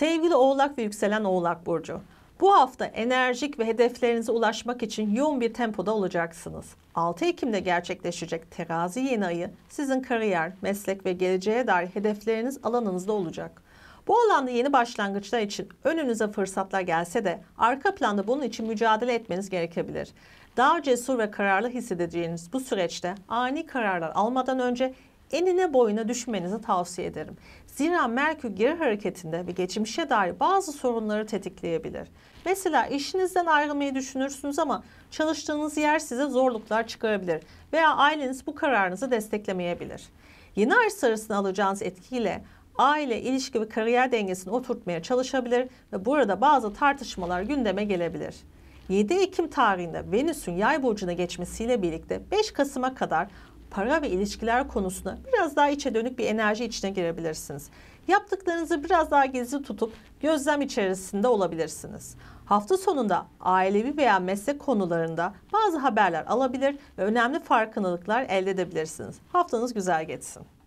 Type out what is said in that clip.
Sevgili Oğlak ve yükselen Oğlak burcu. Bu hafta enerjik ve hedeflerinize ulaşmak için yoğun bir tempoda olacaksınız. 6 Ekim'de gerçekleşecek terazi yeni ayı sizin kariyer, meslek ve geleceğe dair hedefleriniz alanınızda olacak. Bu alanda yeni başlangıçlar için önünüze fırsatlar gelse de arka planda bunun için mücadele etmeniz gerekebilir. Daha cesur ve kararlı hissedeceğiniz bu süreçte ani kararlar almadan önce enine boyuna düşmenizi tavsiye ederim. Zira Merkür geri hareketinde ve geçmişe dair bazı sorunları tetikleyebilir. Mesela işinizden ayrılmayı düşünürsünüz ama çalıştığınız yer size zorluklar çıkarabilir veya aileniz bu kararınızı desteklemeyebilir. Yeni ay sarısını alacağınız etkiyle aile, ilişki ve kariyer dengesini oturtmaya çalışabilir ve burada bazı tartışmalar gündeme gelebilir. 7 Ekim tarihinde Venüs'ün yay burcuna geçmesiyle birlikte 5 Kasım'a kadar para ve ilişkiler konusuna biraz daha içe dönük bir enerji içine girebilirsiniz. Yaptıklarınızı biraz daha gizli tutup gözlem içerisinde olabilirsiniz. Hafta sonunda ailevi veya meslek konularında bazı haberler alabilir ve önemli farkındalıklar elde edebilirsiniz. Haftanız güzel geçsin.